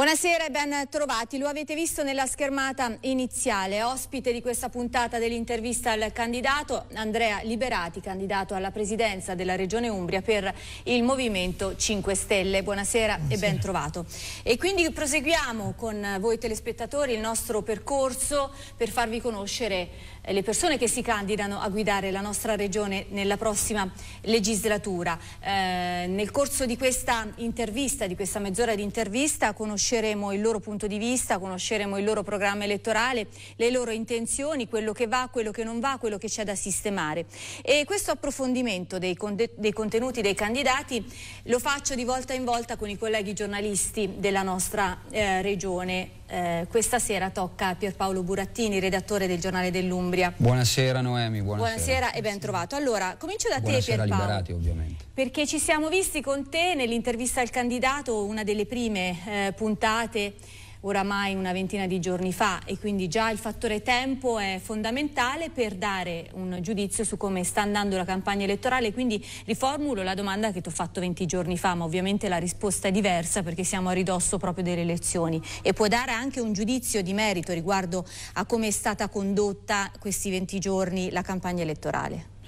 Buonasera e ben trovati. Lo avete visto nella schermata iniziale. Ospite di questa puntata dell'intervista al candidato Andrea Liberati, candidato alla presidenza della Regione Umbria per il Movimento 5 Stelle. Buonasera, Buonasera. e ben trovato. E quindi proseguiamo con voi telespettatori il nostro percorso per farvi conoscere eh, le persone che si candidano a guidare la nostra regione nella prossima legislatura. Eh, nel corso di questa intervista, di questa mezz'ora di intervista, conosceremo il loro punto di vista, conosceremo il loro programma elettorale, le loro intenzioni, quello che va, quello che non va, quello che c'è da sistemare. E questo approfondimento dei, dei contenuti dei candidati lo faccio di volta in volta con i colleghi giornalisti della nostra eh, regione eh, questa sera tocca a Pierpaolo Burattini, redattore del Giornale dell'Umbria. Buonasera Noemi, buonasera. Buonasera e ben trovato. Allora, comincio da buonasera te Pierpaolo. Liberati, ovviamente. Perché ci siamo visti con te nell'intervista al candidato, una delle prime eh, puntate oramai una ventina di giorni fa e quindi già il fattore tempo è fondamentale per dare un giudizio su come sta andando la campagna elettorale, quindi riformulo la domanda che ti ho fatto 20 giorni fa, ma ovviamente la risposta è diversa perché siamo a ridosso proprio delle elezioni e può dare anche un giudizio di merito riguardo a come è stata condotta questi 20 giorni la campagna elettorale.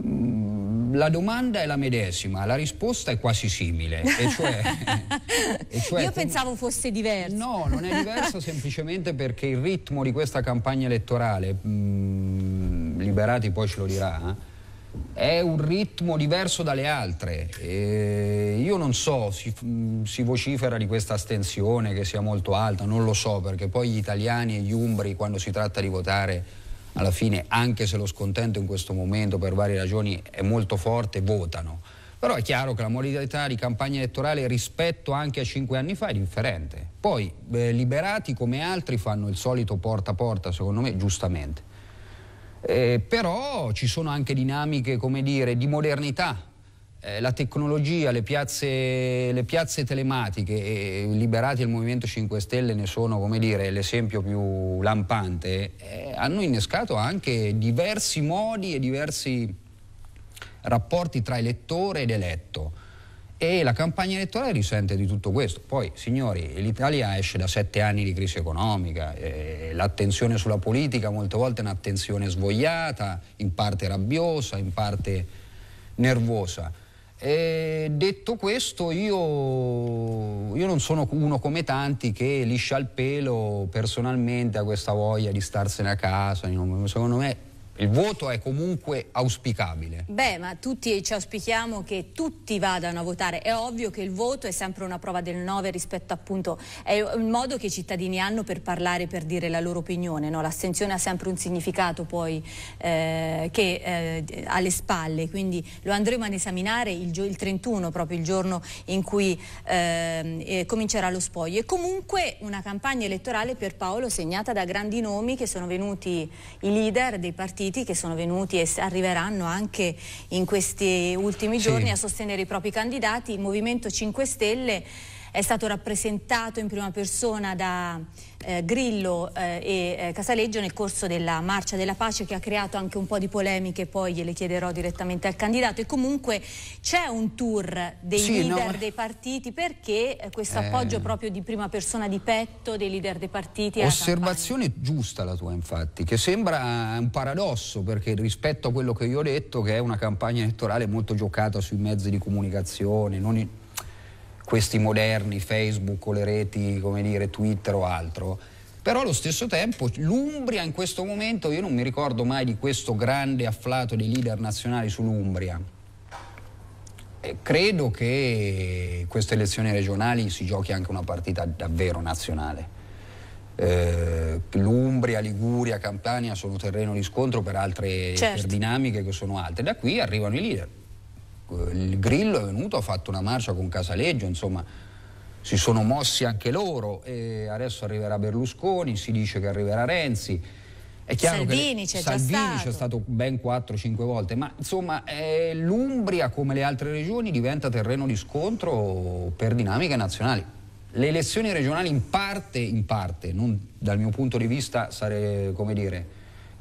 Mm, la domanda è la medesima, la risposta è quasi simile. E cioè, e cioè, Io pensavo fosse diverso. No, non è diverso semplicemente perché il ritmo di questa campagna elettorale, mh, mm, Liberati poi ce lo dirà, eh, è un ritmo diverso dalle altre. E io non so, si, mm, si, vocifera di questa astensione che sia molto alta, non lo so, perché poi gli italiani e gli umbri quando si tratta di votare alla fine, anche se lo scontento in questo momento per varie ragioni è molto forte, votano. Però è chiaro che la modalità di campagna elettorale rispetto anche a cinque anni fa è differente. Poi eh, liberati come altri fanno il solito porta a porta, secondo me, giustamente. Eh, però ci sono anche dinamiche, come dire, di modernità eh, la tecnologia, le piazze, le piazze telematiche, eh, e liberati il Movimento 5 Stelle ne sono l'esempio più lampante, eh, hanno innescato anche diversi modi e diversi rapporti tra elettore ed eletto. E la campagna elettorale risente di tutto questo. Poi, signori, l'Italia esce da sette anni di crisi economica, eh, l'attenzione sulla politica molte volte è un'attenzione svogliata, in parte rabbiosa, in parte nervosa e detto questo, io, io, non sono uno come tanti che liscia il pelo personalmente a questa voglia di starsene a casa. Secondo me il voto è comunque auspicabile. Beh, ma tutti ci auspichiamo che tutti vadano a votare. È ovvio che il voto è sempre una prova del 9 rispetto appunto, è un modo che i cittadini hanno per parlare, per dire la loro opinione. No? L'astensione ha sempre un significato poi eh, che eh, alle spalle, quindi lo andremo ad esaminare il, il 31, proprio il giorno in cui ehm, eh, comincerà lo spoglio. E comunque una campagna elettorale per Paolo segnata da grandi nomi che sono venuti i leader dei partiti partiti che sono venuti e arriveranno anche in questi ultimi giorni sì. a sostenere i propri candidati. Il Movimento 5 Stelle è stato rappresentato in prima persona da eh, Grillo eh, e eh, Casaleggio nel corso della Marcia della Pace che ha creato anche un po' di polemiche, poi gliele chiederò direttamente al candidato e comunque c'è un tour dei sì, leader no. dei partiti perché eh, questo eh. appoggio proprio di prima persona di petto dei leader dei partiti Osservazione giusta la tua infatti, che sembra un paradosso perché rispetto a quello che io ho detto che è una campagna elettorale molto giocata sui mezzi di comunicazione, non in questi moderni, Facebook o le reti, come dire, Twitter o altro. Però allo stesso tempo l'Umbria in questo momento, io non mi ricordo mai di questo grande afflato di leader nazionali sull'Umbria. E credo che queste elezioni regionali si giochi anche una partita davvero nazionale. Eh, L'Umbria, Liguria, Campania sono terreno di scontro per altre certo. per dinamiche che sono altre. Da qui arrivano i leader il Grillo è venuto, ha fatto una marcia con Casaleggio, insomma si sono mossi anche loro e adesso arriverà Berlusconi, si dice che arriverà Renzi. È chiaro Salvini c'è Salvini c'è stato. stato ben 4-5 volte, ma insomma eh, l'Umbria come le altre regioni diventa terreno di scontro per dinamiche nazionali. Le elezioni regionali in parte, in parte, non dal mio punto di vista sare, come dire,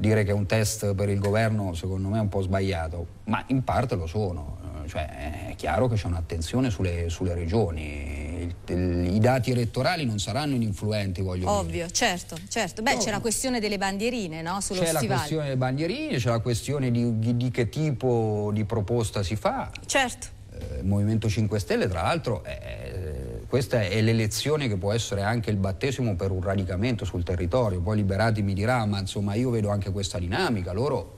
dire che è un test per il governo secondo me è un po' sbagliato, ma in parte lo sono. Eh, cioè, è chiaro che c'è un'attenzione sulle, sulle regioni. I dati elettorali non saranno ininfluenti, voglio Ovvio, dire. Ovvio, certo, certo. Beh, no, c'è la questione delle bandierine, no? Sullo c'è stivale. la questione delle bandierine, c'è la questione di, di, di che tipo di proposta si fa. Certo. Eh, il Movimento 5 Stelle, tra l'altro, è questa è l'elezione che può essere anche il battesimo per un radicamento sul territorio, poi Liberati mi dirà, ma insomma io vedo anche questa dinamica, loro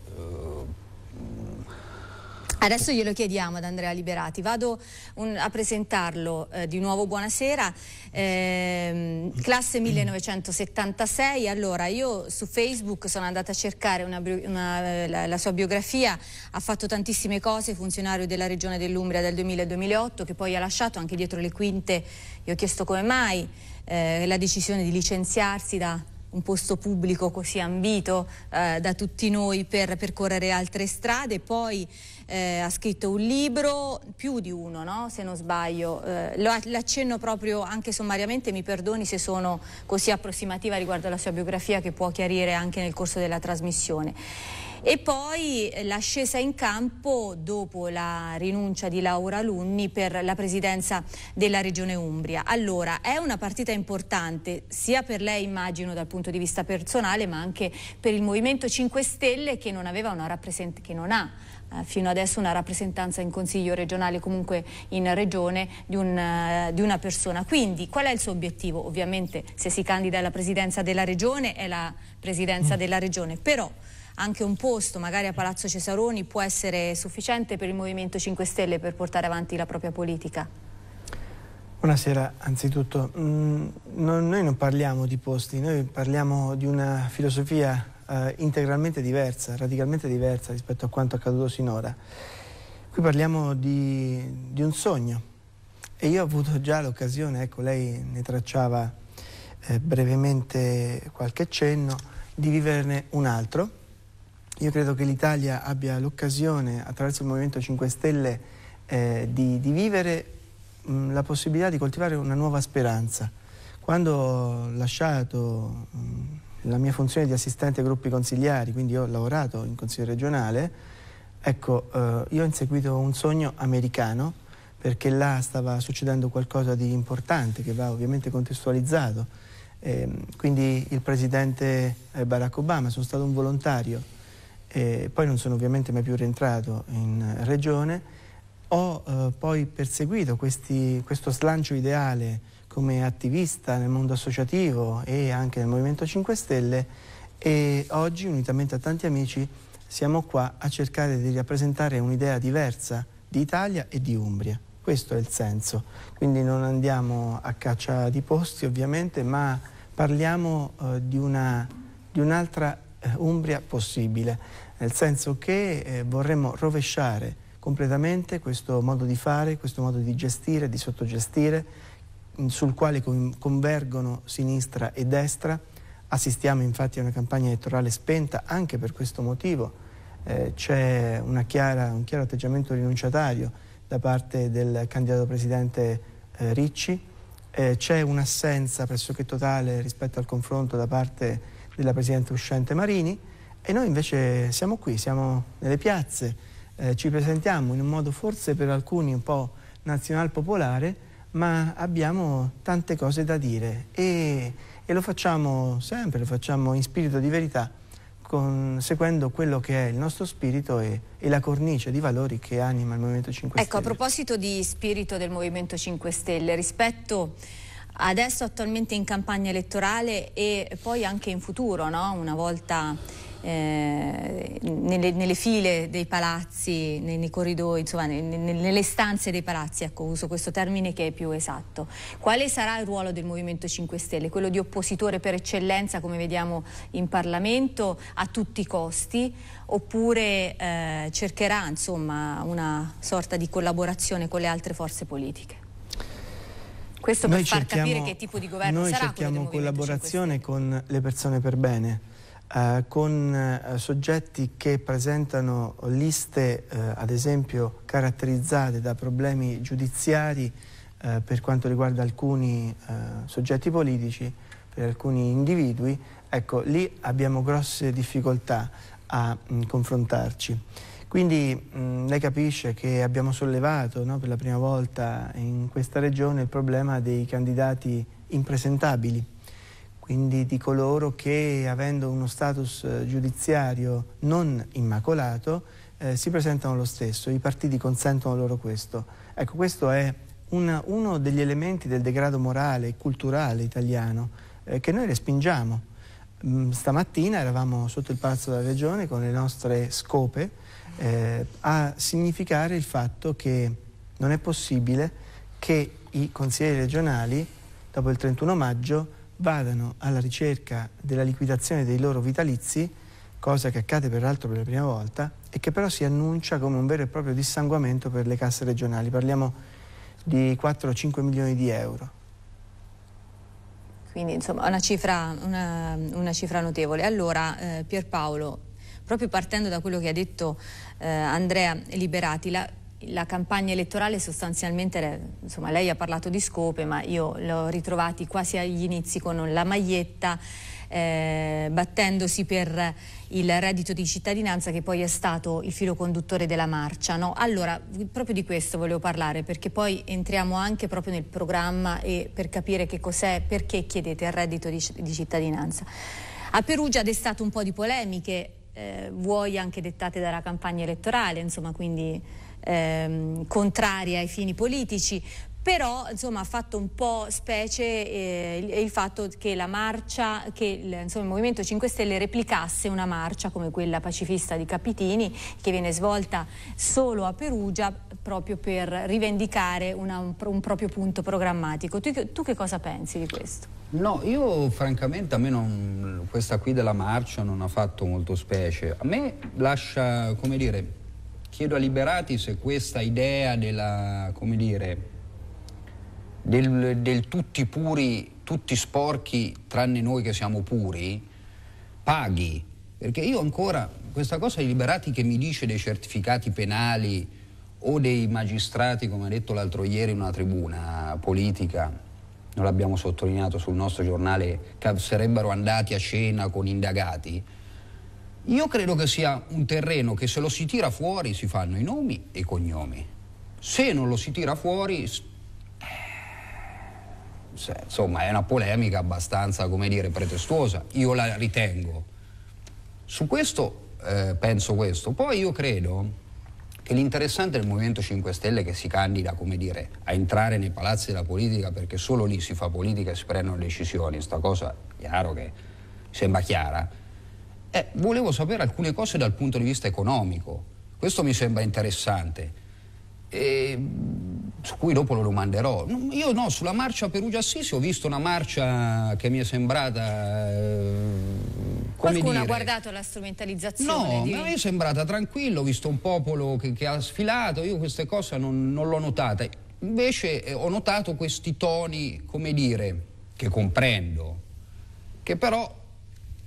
Adesso glielo chiediamo ad Andrea Liberati, vado un, a presentarlo eh, di nuovo, buonasera, eh, classe 1976, allora io su Facebook sono andata a cercare una, una, eh, la, la, sua biografia, ha fatto tantissime cose, funzionario della regione dell'Umbria dal 2000 al 2008 che poi ha lasciato anche dietro le quinte, gli ho chiesto come mai, eh, la decisione di licenziarsi da un posto pubblico così ambito eh, da tutti noi per percorrere altre strade. Poi eh, ha scritto un libro, più di uno no? se non sbaglio, eh, l'accenno proprio anche sommariamente, mi perdoni se sono così approssimativa riguardo alla sua biografia che può chiarire anche nel corso della trasmissione. E poi eh, l'ascesa in campo dopo la rinuncia di Laura Lunni per la presidenza della Regione Umbria. Allora, è una partita importante sia per lei immagino dal punto di vista personale ma anche per il Movimento 5 Stelle che non, che non ha eh, fino adesso una rappresentanza in Consiglio regionale comunque in Regione di, un, eh, di una persona. Quindi qual è il suo obiettivo? Ovviamente se si candida alla presidenza della Regione è la presidenza mm. della Regione, però anche un posto magari a Palazzo Cesaroni può essere sufficiente per il Movimento 5 Stelle per portare avanti la propria politica? Buonasera, anzitutto mh, mm, no, noi non parliamo di posti, noi parliamo di una filosofia eh, integralmente diversa, radicalmente diversa rispetto a quanto accaduto sinora. Qui parliamo di, di un sogno e io ho avuto già l'occasione, ecco lei ne tracciava eh, brevemente qualche cenno, di viverne un altro io credo che l'Italia abbia l'occasione, attraverso il Movimento 5 Stelle, eh, di, di, vivere mh, mm, la possibilità di coltivare una nuova speranza. Quando ho lasciato mh, mm, la mia funzione di assistente ai gruppi consigliari, quindi ho lavorato in consiglio regionale, ecco, eh, io ho inseguito un sogno americano perché là stava succedendo qualcosa di importante che va ovviamente contestualizzato. Eh, quindi il presidente eh, Barack Obama, sono stato un volontario eh, poi non sono ovviamente mai più rientrato in regione, ho eh, poi perseguito questi, questo slancio ideale come attivista nel mondo associativo e anche nel Movimento 5 Stelle e oggi, unitamente a tanti amici, siamo qua a cercare di rappresentare un'idea diversa di Italia e di Umbria. Questo è il senso. Quindi non andiamo a caccia di posti, ovviamente, ma parliamo eh, di un'altra un eh, Umbria possibile, nel senso che eh, vorremmo rovesciare completamente questo modo di fare, questo modo di gestire, di sottogestire, mm, sul quale convergono sinistra e destra. Assistiamo infatti a una campagna elettorale spenta anche per questo motivo. Eh, C'è un chiaro atteggiamento rinunciatario da parte del candidato presidente eh, Ricci. Eh, C'è un'assenza pressoché totale rispetto al confronto da parte della Presidente uscente Marini e noi invece siamo qui, siamo nelle piazze, eh, ci presentiamo in un modo forse per alcuni un po' nazional popolare, ma abbiamo tante cose da dire e, e lo facciamo sempre, lo facciamo in spirito di verità, con, seguendo quello che è il nostro spirito e, e, la cornice di valori che anima il Movimento 5 Stelle. Ecco, a proposito di spirito del Movimento 5 Stelle, rispetto adesso attualmente in campagna elettorale e poi anche in futuro, no? una volta eh, nelle, nelle, file dei palazzi, nei, nei corridoi, insomma, ne, nelle stanze dei palazzi, ecco, uso questo termine che è più esatto. Quale sarà il ruolo del Movimento 5 Stelle? Quello di oppositore per eccellenza, come vediamo in Parlamento, a tutti i costi, oppure eh, cercherà insomma, una sorta di collaborazione con le altre forze politiche? Questo noi per far capire che tipo di governo noi sarà. Noi cerchiamo collaborazione con le persone per bene, eh, con eh, soggetti che presentano liste, eh, ad esempio, caratterizzate da problemi giudiziari eh, per quanto riguarda alcuni eh, soggetti politici, per alcuni individui, ecco, lì abbiamo grosse difficoltà a mh, mm, confrontarci. Quindi mh, mm, lei capisce che abbiamo sollevato no, per la prima volta in questa regione il problema dei candidati impresentabili, quindi di coloro che avendo uno status eh, giudiziario non immacolato eh, si presentano lo stesso, i partiti consentono loro questo. Ecco, questo è una, uno degli elementi del degrado morale e culturale italiano eh, che noi respingiamo. Mh, mm, stamattina eravamo sotto il Palazzo della Regione con le nostre scope, eh, a significare il fatto che non è possibile che i consiglieri regionali dopo il 31 maggio vadano alla ricerca della liquidazione dei loro vitalizi, cosa che accade peraltro per la prima volta, e che però si annuncia come un vero e proprio dissanguamento per le casse regionali. Parliamo di 4-5 milioni di euro. Quindi insomma una cifra, una, una cifra notevole. Allora eh, Pierpaolo, Proprio partendo da quello che ha detto eh, Andrea Liberati, la, la, campagna elettorale sostanzialmente, insomma lei ha parlato di scope, ma io l'ho ritrovati quasi agli inizi con la maglietta, eh, battendosi per il reddito di cittadinanza che poi è stato il filo conduttore della marcia. No? Allora, proprio di questo volevo parlare perché poi entriamo anche proprio nel programma e per capire che cos'è, perché chiedete il reddito di, di cittadinanza. A Perugia ha destato un po' di polemiche, eh, vuoi anche dettate dalla campagna elettorale, insomma, quindi ehm, contrarie ai fini politici, però insomma, ha fatto un po' specie eh, il, il, fatto che la marcia, che il, insomma, il, Movimento 5 Stelle replicasse una marcia come quella pacifista di Capitini che viene svolta solo a Perugia proprio per rivendicare una, un, un, proprio punto programmatico. Tu, tu che cosa pensi di questo? No, io francamente a me non, questa qui della marcia non ha fatto molto specie. A me lascia, come dire, chiedo a Liberati se questa idea della, come dire, del, del tutti puri, tutti sporchi, tranne noi che siamo puri, paghi. Perché io ancora, questa cosa dei liberati che mi dice dei certificati penali o dei magistrati, come ha detto l'altro ieri in una tribuna politica, non l'abbiamo sottolineato sul nostro giornale, che sarebbero andati a cena con indagati, io credo che sia un terreno che se lo si tira fuori si fanno i nomi e i cognomi. Se non lo si tira fuori insomma è una polemica abbastanza, come dire, pretestuosa, io la ritengo. Su questo eh, penso questo, poi io credo che l'interessante del Movimento 5 Stelle che si candida, come dire, a entrare nei palazzi della politica perché solo lì si fa politica e si prendono decisioni, sta cosa chiaro che sembra chiara, eh, volevo sapere alcune cose dal punto di vista economico, questo mi sembra interessante. E su cui dopo lo domanderò. Io no, sulla marcia Perugia Assisi ho visto una marcia che mi è sembrata... Eh, Qualcuno dire? ha guardato la strumentalizzazione? No, di... mi è sembrata tranquillo, ho visto un popolo che, che ha sfilato, io queste cose non, non l'ho notata. Invece eh, ho notato questi toni, come dire, che comprendo, che però...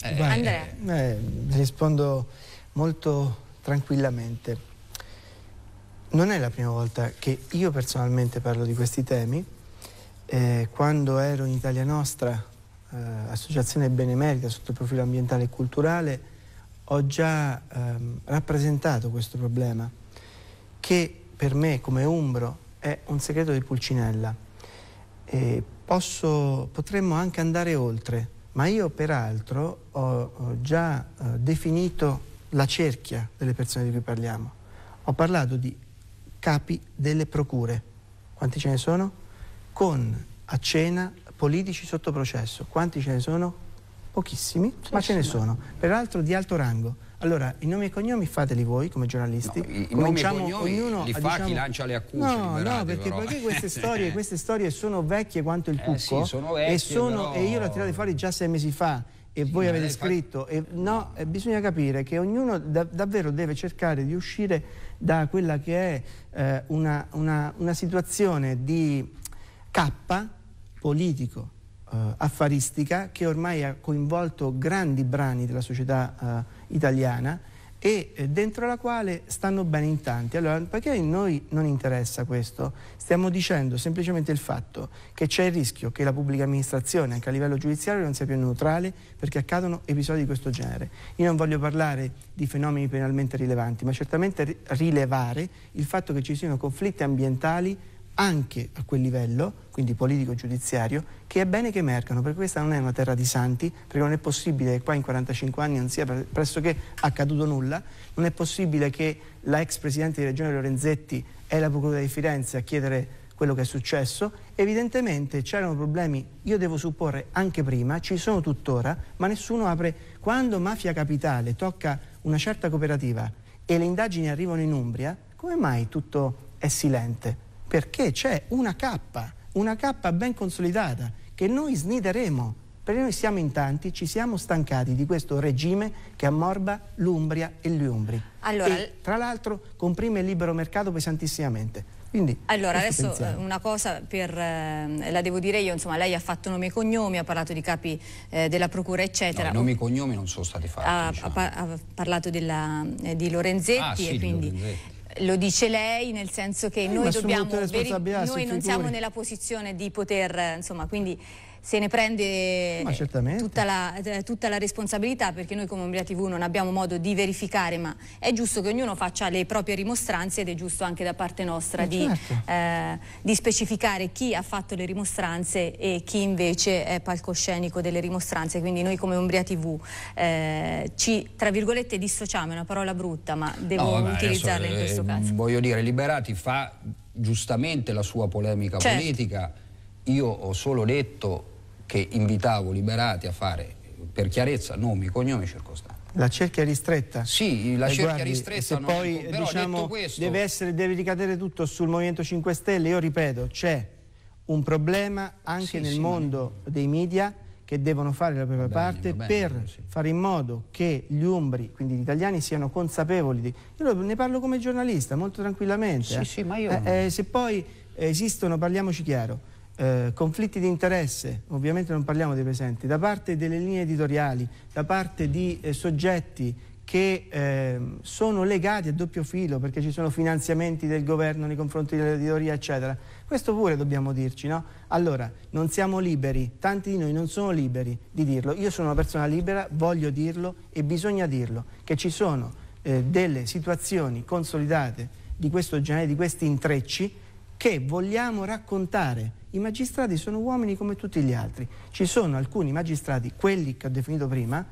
Eh, Beh, Andrea. Eh, rispondo molto tranquillamente non è la prima volta che io personalmente parlo di questi temi. Eh, quando ero in Italia Nostra, eh, associazione benemerita sotto il profilo ambientale e culturale, ho già ehm, rappresentato questo problema, che per me come Umbro è un segreto di Pulcinella. Eh, posso, potremmo anche andare oltre, ma io peraltro ho, ho già eh, definito la cerchia delle persone di cui parliamo. Ho parlato di capi delle procure. Quanti ce ne sono? Con a cena politici sotto processo. Quanti ce ne sono? Pochissimi, sì, ma ce ne sono. Peraltro di alto rango. Allora, i nomi e cognomi fateli voi come giornalisti. No, i Cominciamo nomi e cognomi ognuno li fa diciamo... chi lancia le accuse. No, no, perché, eh. perché queste, storie, queste, storie, sono vecchie quanto il eh, cucco. Eh sì, sono vecchie, e, sono, però... e io l'ho ho fuori già sei mesi fa e sì, voi avete scritto. Fa... E, no, eh, bisogna capire che ognuno da, davvero deve cercare di uscire da quella che è eh, una, una, una, situazione di cappa politico eh, affaristica che ormai ha coinvolto grandi brani della società eh, italiana e dentro la quale stanno bene in tanti. Allora, perché a noi non interessa questo? Stiamo dicendo semplicemente il fatto che c'è il rischio che la pubblica amministrazione, anche a livello giudiziario, non sia più neutrale perché accadono episodi di questo genere. Io non voglio parlare di fenomeni penalmente rilevanti, ma certamente rilevare il fatto che ci siano conflitti ambientali anche a quel livello, quindi politico e giudiziario, che è bene che emergano, perché questa non è una terra di santi, perché non è possibile che qua in 45 anni non sia pressoché accaduto nulla, non è possibile che la ex Presidente di Regione Lorenzetti e la Procura di Firenze a chiedere quello che è successo, evidentemente c'erano problemi, io devo supporre anche prima, ci sono tuttora, ma nessuno apre. Quando Mafia Capitale tocca una certa cooperativa e le indagini arrivano in Umbria, come mai tutto è silente? perché c'è una cappa, una cappa ben consolidata che noi snideremo, perché noi siamo in tanti, ci siamo stancati di questo regime che ammorba l'Umbria e gli Umbri. Allora, e, tra l'altro comprime il libero mercato pesantissimamente. Quindi, allora, adesso pensiamo? una cosa per, eh, la devo dire io, insomma, lei ha fatto nomi e cognomi, ha parlato di capi eh, della procura, eccetera. No, nomi e cognomi non sono stati fatti. Ha, diciamo. ha, parlato della, eh, di Lorenzetti ah, sì, e quindi Lorenzetti. Lo dice lei, nel senso che eh, noi, dobbiamo, noi non siamo nella posizione di poter, insomma, quindi se ne prende tutta la, eh, tutta la, responsabilità perché noi come Umbria TV non abbiamo modo di verificare ma è giusto che ognuno faccia le proprie rimostranze ed è giusto anche da parte nostra eh, di, certo. eh, di, specificare chi ha fatto le rimostranze e chi invece è palcoscenico delle rimostranze quindi noi come Umbria TV eh, ci tra virgolette dissociamo è una parola brutta ma devo no, utilizzarla adesso, in questo eh, caso voglio dire Liberati fa giustamente la sua polemica certo. politica io ho solo letto che invitavo Liberati a fare per chiarezza nomi, cognomi, e circostanze. La cerchia ristretta? Sì, la eh, cerchia guardi, ristretta. Non poi dico, però diciamo, questo... deve, essere, deve ricadere tutto sul Movimento 5 Stelle. Io ripeto, c'è un problema anche sì, nel sì, mondo ma... dei media che devono fare la propria bene, parte bene, per sì. fare in modo che gli umbri, quindi gli italiani, siano consapevoli. Di... Io ne parlo come giornalista, molto tranquillamente. Sì, eh. sì, ma eh. io... Eh, non... Eh, se poi esistono, parliamoci chiaro, eh, conflitti di interesse, ovviamente non parliamo dei presenti, da parte delle linee editoriali, da parte di eh, soggetti che eh, sono legati a doppio filo perché ci sono finanziamenti del governo nei confronti dell'editoria eccetera questo pure dobbiamo dirci no? allora non siamo liberi tanti di noi non sono liberi di dirlo io sono una persona libera voglio dirlo e bisogna dirlo che ci sono eh, delle situazioni consolidate di questo genere di questi intrecci che vogliamo raccontare. I magistrati sono uomini come tutti gli altri. Ci sono alcuni magistrati, quelli che ho definito prima,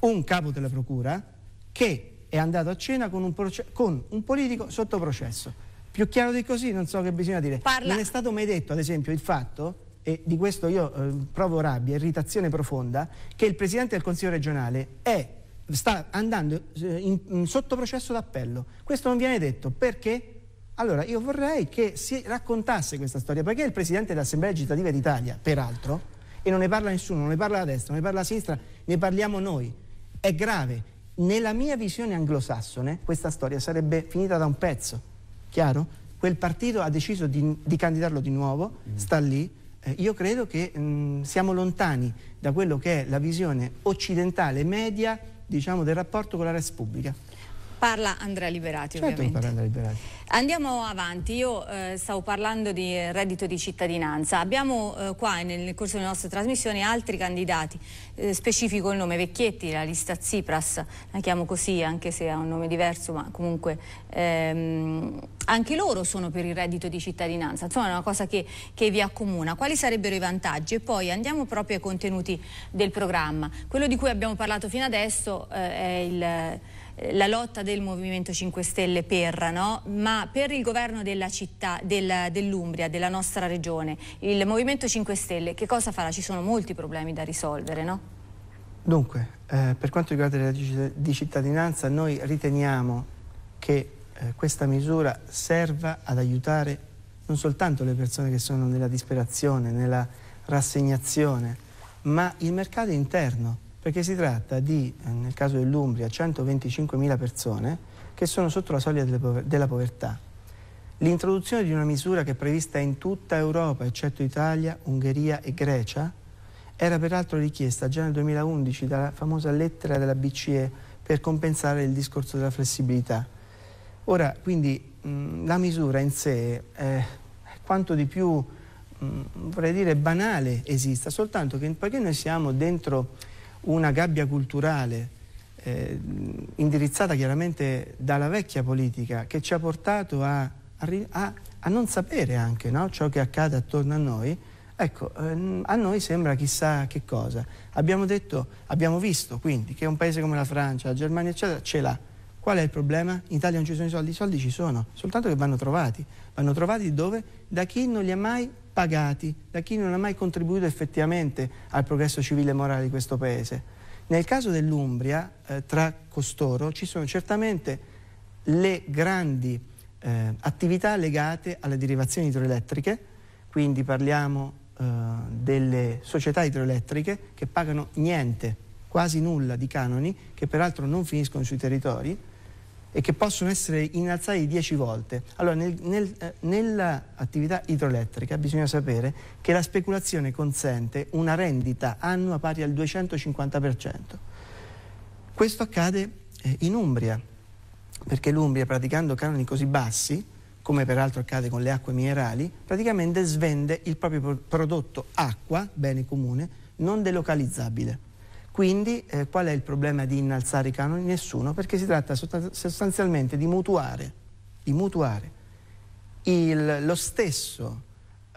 un capo della procura, che è andato a cena con un, con un politico sotto processo. Più chiaro di così non so che bisogna dire. Parla. Non è stato mai detto, ad esempio, il fatto e di questo io eh, provo rabbia, irritazione profonda, che il Presidente del Consiglio regionale è, sta andando eh, in, in, sotto processo d'appello. Questo non viene detto perché? Allora, io vorrei che si raccontasse questa storia, perché il Presidente dell'Assemblea Legislativa d'Italia, peraltro, e non ne parla nessuno, non ne parla la destra, non ne parla la sinistra, ne parliamo noi. È grave. Nella mia visione anglosassone questa storia sarebbe finita da un pezzo, chiaro? Quel partito ha deciso di, di candidarlo di nuovo, mm. sta lì. Eh, io credo che mh, mm, siamo lontani da quello che è la visione occidentale media diciamo, del rapporto con la Res Pubblica. Parla Andrea Liberati certo ovviamente. Parla Andrea Liberati. Andiamo avanti, io eh, stavo parlando di reddito di cittadinanza, abbiamo eh, qua nel corso delle nostre trasmissioni altri candidati, eh, specifico il nome Vecchietti, la lista Tsipras, la chiamo così anche se ha un nome diverso, ma comunque ehm, anche loro sono per il reddito di cittadinanza, insomma è una cosa che, che vi accomuna. Quali sarebbero i vantaggi? E poi andiamo proprio ai contenuti del programma. Quello di cui abbiamo parlato fino adesso eh, è il la lotta del Movimento 5 Stelle per, no? ma per il governo della città, del, dell'Umbria, della nostra regione, il Movimento 5 Stelle che cosa farà? Ci sono molti problemi da risolvere, no? Dunque, eh, per quanto riguarda il reddito di cittadinanza, noi riteniamo che eh, questa misura serva ad aiutare non soltanto le persone che sono nella disperazione, nella rassegnazione, ma il mercato interno perché si tratta di, eh, nel caso dell'Umbria, 125.000 persone che sono sotto la soglia della povertà. L'introduzione di una misura che è prevista in tutta Europa, eccetto Italia, Ungheria e Grecia, era peraltro richiesta già nel 2011 dalla famosa lettera della BCE per compensare il discorso della flessibilità. Ora, quindi, mh, la misura in sé è quanto di più, mh, vorrei dire, banale esista, soltanto che poiché noi siamo dentro una gabbia culturale eh, indirizzata chiaramente dalla vecchia politica che ci ha portato a, a, a non sapere anche no? ciò che accade attorno a noi, ecco, ehm, a noi sembra chissà che cosa. Abbiamo, detto, abbiamo visto quindi che un paese come la Francia, la Germania, eccetera, ce l'ha. Qual è il problema? In Italia non ci sono i soldi, i soldi ci sono, soltanto che vanno trovati. Vanno trovati dove? Da chi non li ha mai pagati da chi non ha mai contribuito effettivamente al progresso civile e morale di questo Paese. Nel caso dell'Umbria, eh, tra costoro, ci sono certamente le grandi eh, attività legate alle derivazioni idroelettriche, quindi parliamo eh, delle società idroelettriche che pagano niente, quasi nulla di canoni, che peraltro non finiscono sui territori, e che possono essere innalzati 10 volte. Allora, nel, nel, eh, nell'attività idroelettrica bisogna sapere che la speculazione consente una rendita annua pari al 250%. Questo accade eh, in Umbria, perché l'Umbria, praticando canoni così bassi, come peraltro accade con le acque minerali, praticamente svende il proprio prodotto acqua, bene comune, non delocalizzabile. Quindi eh, qual è il problema di innalzare i canoni? Nessuno, perché si tratta sostanzialmente di mutuare, di mutuare il, lo, stesso,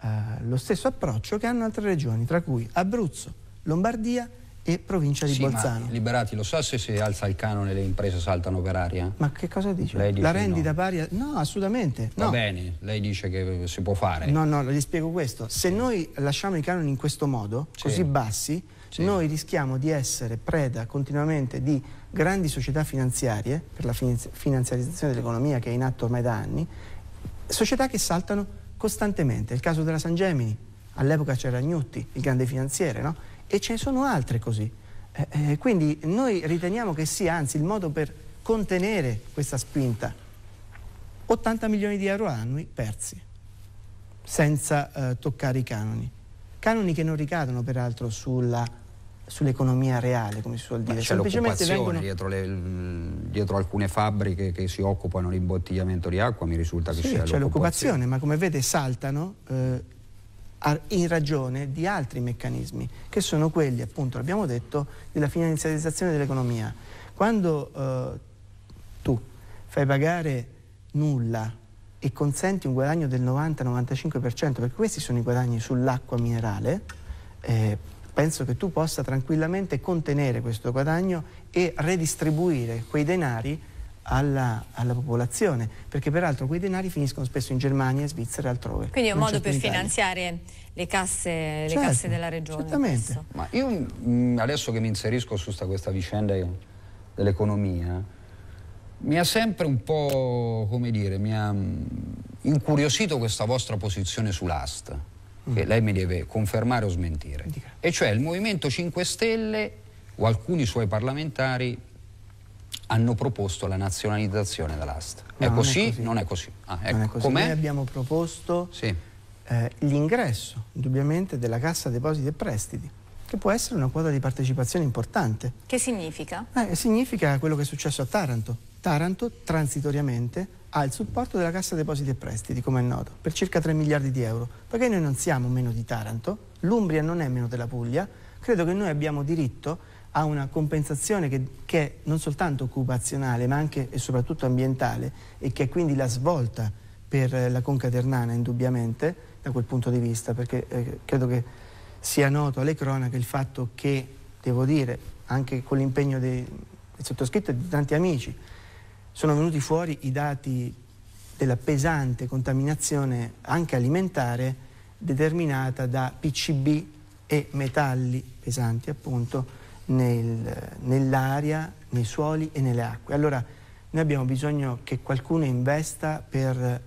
eh, lo, stesso, approccio che hanno altre regioni, tra cui Abruzzo, Lombardia e provincia di sì, Bolzano. liberati, lo sa se si alza il canone le imprese saltano per aria? Ma che cosa dice? dice La rendita no. pari? A... No, assolutamente. Va no. bene, lei dice che si può fare. No, no, gli spiego questo. Se sì. noi lasciamo i canoni in questo modo, sì. così bassi, sì. Noi rischiamo di essere preda continuamente di grandi società finanziarie, per la finanziarizzazione dell'economia che è in atto ormai da anni, società che saltano costantemente. Il caso della Sangemini, all'epoca c'era Agnutti, il grande finanziere, no? e ce ne sono altre così. Eh, eh, quindi noi riteniamo che sia anzi il modo per contenere questa spinta. 80 milioni di euro annui persi, senza eh, toccare i canoni canoni che non ricadono peraltro sull'economia reale, come si suol dire. Beh, c'è l'occupazione vengono... dietro, dietro, alcune fabbriche che si occupano di imbottigliamento di acqua, mi risulta che sì, c'è c'è l'occupazione, ma come vede saltano eh, in ragione di altri meccanismi, che sono quelli, appunto, l'abbiamo detto, della finanziarizzazione dell'economia. Quando eh, tu fai pagare nulla e consenti un guadagno del 90-95% perché questi sono i guadagni sull'acqua minerale eh, penso che tu possa tranquillamente contenere questo guadagno e redistribuire quei denari alla, alla, popolazione, perché peraltro quei denari finiscono spesso in Germania, Svizzera e altrove. Quindi è un modo certo per finanziare le casse, le certo, casse della regione. Certamente. io mm, adesso che mi inserisco su questa vicenda dell'economia, mi ha sempre un po', come dire, mi ha mm, incuriosito questa vostra posizione sull'AST, mm. che lei mi deve confermare o smentire. Dica. E cioè il Movimento 5 Stelle o alcuni suoi parlamentari hanno proposto la nazionalizzazione dell'AST. Ah, no, è, così? Non è così. Non è così. Ah, ecco. non è ecco. così. Noi abbiamo proposto sì. eh, l'ingresso, indubbiamente, della Cassa Depositi e Prestiti che può essere una quota di partecipazione importante. Che significa? Eh, significa quello che è successo a Taranto. Taranto transitoriamente ha il supporto della Cassa Depositi e Prestiti, come è noto, per circa 3 miliardi di euro. Perché noi non siamo meno di Taranto, l'Umbria non è meno della Puglia, credo che noi abbiamo diritto a una compensazione che, che è non soltanto occupazionale ma anche e soprattutto ambientale e che è quindi la svolta per eh, la Conca Ternana indubbiamente da quel punto di vista perché eh, credo che sia noto alle cronache il fatto che, devo dire, anche con l'impegno del sottoscritto e di tanti amici sono venuti fuori i dati della pesante contaminazione anche alimentare determinata da PCB e metalli pesanti appunto nel, nell'aria, nei suoli e nelle acque. Allora noi abbiamo bisogno che qualcuno investa per eh,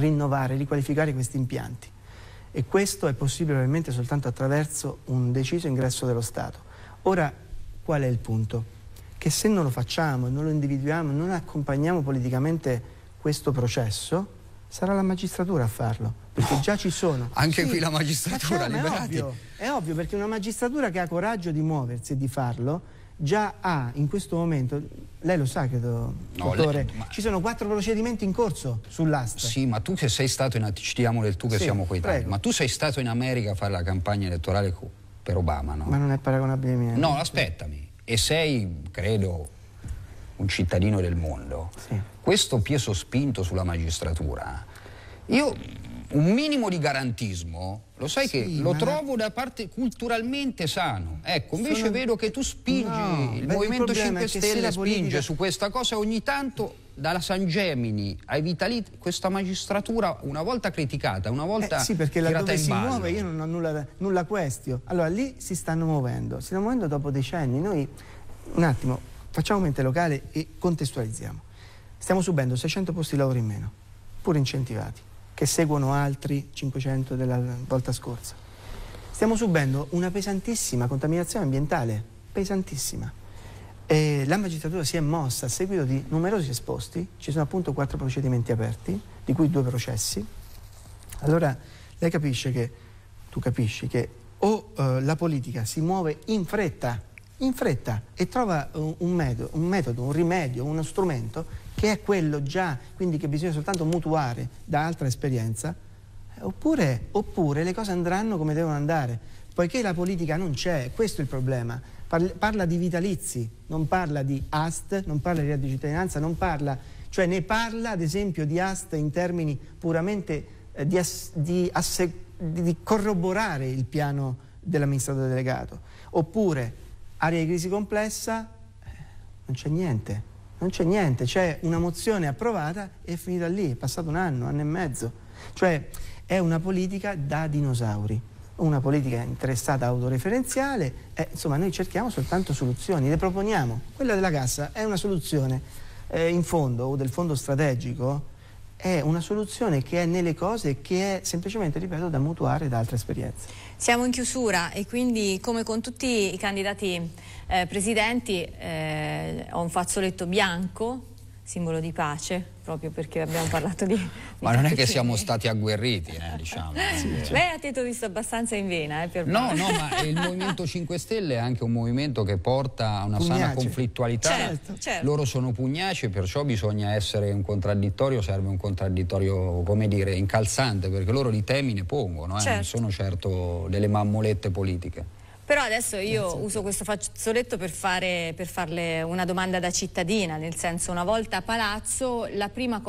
rinnovare, riqualificare questi impianti e questo è possibile ovviamente soltanto attraverso un deciso ingresso dello Stato. Ora qual è il punto? che se non lo facciamo, non lo individuiamo, non accompagniamo politicamente questo processo, sarà la magistratura a farlo, perché no. già ci sono. Anche sì, qui la magistratura, liberati. È ovvio, è ovvio, perché una magistratura che ha coraggio di muoversi e di farlo, già ha in questo momento, lei lo sa credo, no, dottore, lei, ma... ci sono quattro procedimenti in corso sull'asta. Sì, ma tu che sei stato in, ci diamo del tu che sì, siamo coi tagli, ma tu sei stato in America a fare la campagna elettorale per Obama, no? Ma non è paragonabile a me. No, eh. aspettami e sei, credo, un cittadino del mondo, sì. questo peso spinto sulla magistratura, io un minimo di garantismo, lo sai sì, che lo trovo da parte culturalmente sano. Ecco, invece sono... vedo che tu spingi, no, il Movimento il 5 Stelle spinge politica... su questa cosa ogni tanto dalla Sangemini ai Vitalitri, questa magistratura una volta criticata, una volta eh sì, perché laddove si ballo. muove io non ho nulla, nulla questio. Allora lì si stanno muovendo, si stanno muovendo dopo decenni. Noi, un attimo, facciamo mente locale e contestualizziamo. Stiamo subendo 600 posti di lavoro in meno, pur incentivati, che seguono altri 500 della volta scorsa. Stiamo subendo una pesantissima contaminazione ambientale, pesantissima e la magistratura si è mossa a seguito di numerosi esposti, ci sono appunto quattro procedimenti aperti, di cui due processi. Allora lei capisce che, tu capisci che o eh, la politica si muove in fretta, in fretta e trova un, un, metodo, un metodo, un rimedio, uno strumento che è quello già, quindi che bisogna soltanto mutuare da altra esperienza, oppure, oppure le cose andranno come devono andare, poiché la politica non c'è, questo è il problema parla di vitalizi, non parla di AST, non parla di reddito di cittadinanza, non parla, cioè ne parla ad esempio di AST in termini puramente eh, di, ass, di, asse, di, corroborare il piano dell'amministratore delegato. Oppure area di crisi complessa, eh, non c'è niente, non c'è niente, c'è una mozione approvata e è finita lì, è passato un anno, anno e mezzo. Cioè è una politica da dinosauri una politica interessata autoreferenziale, eh, insomma noi cerchiamo soltanto soluzioni, le proponiamo. Quella della cassa è una soluzione eh, in fondo o del fondo strategico, è una soluzione che è nelle cose e che è semplicemente, ripeto, da mutuare da altre esperienze. Siamo in chiusura e quindi come con tutti i candidati eh, presidenti eh, ho un fazzoletto bianco simbolo di pace, proprio perché abbiamo parlato di... di Ma non è che siamo stati agguerriti, eh, diciamo. sì, cioè. Lei ha detto visto abbastanza in vena. Eh, per no, me. no, ma il Movimento 5 Stelle è anche un movimento che porta a una pugnace. sana conflittualità. Certo, certo. Loro sono pugnaci, perciò bisogna essere un contraddittorio, serve un contraddittorio, come dire, incalzante, perché loro di temi ne pongono, eh, certo. non sono certo delle mammolette politiche. Però adesso io Grazie. uso questo fazzoletto per, fare, per, farle una domanda da cittadina, nel senso una volta a palazzo,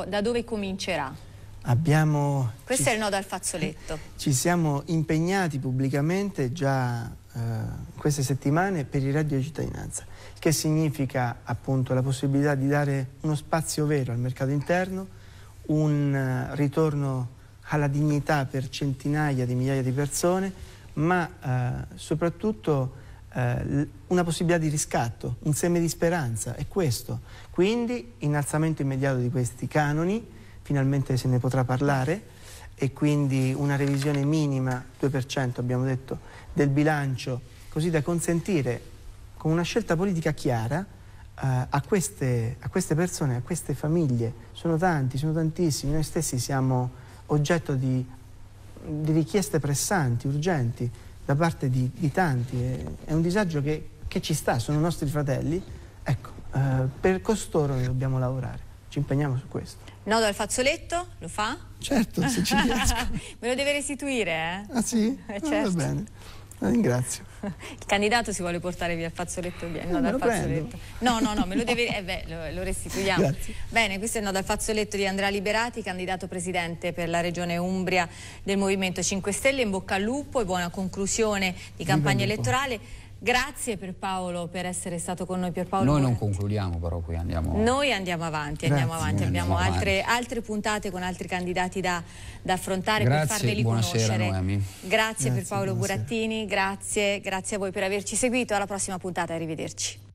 da dove comincerà? Abbiamo... Questo ci, è il nodo al fazzoletto. Ci siamo impegnati pubblicamente già eh, queste settimane per il reddito di cittadinanza, che significa appunto la possibilità di dare uno spazio vero al mercato interno, un eh, ritorno alla dignità per centinaia di migliaia di persone, ma eh, soprattutto eh, una possibilità di riscatto, un seme di speranza, è questo. Quindi innalzamento immediato di questi canoni, finalmente se ne potrà parlare, e quindi una revisione minima, 2% abbiamo detto, del bilancio, così da consentire con una scelta politica chiara Uh, a, queste, a, queste, persone, a queste famiglie, sono tanti, sono tantissimi, noi stessi siamo oggetto di di richieste pressanti, urgenti, da parte di, di tanti. È, è, un disagio che, che, ci sta, sono nostri fratelli. Ecco, eh, per costoro dobbiamo lavorare, ci impegniamo su questo. Nodo al fazzoletto, lo fa? Certo, se ci riesco. Me lo deve restituire, eh? Ah sì? Eh, certo. Ah, va certo. bene, la ringrazio. il candidato si vuole portare via il fazzoletto bianco. No, dal fazzoletto. no, no, no, me lo deve. Eh beh, lo, lo restituiamo. Grazie. Bene, questo è il no dal fazzoletto di Andrea Liberati, candidato presidente per la regione Umbria del Movimento 5 Stelle. In bocca al lupo e buona conclusione di campagna elettorale. Grazie per Paolo per essere stato con noi. Pierpaolo. Noi non concludiamo però qui andiamo Noi andiamo avanti, andiamo Grazie, avanti. Abbiamo avanti. Altre, altre, puntate con altri candidati da, da affrontare Grazie, per farveli buonasera, conoscere. Noemi. Grazie, Grazie per Paolo buonasera. Burattini. Grazie a voi per averci seguito. Alla prossima puntata, arrivederci.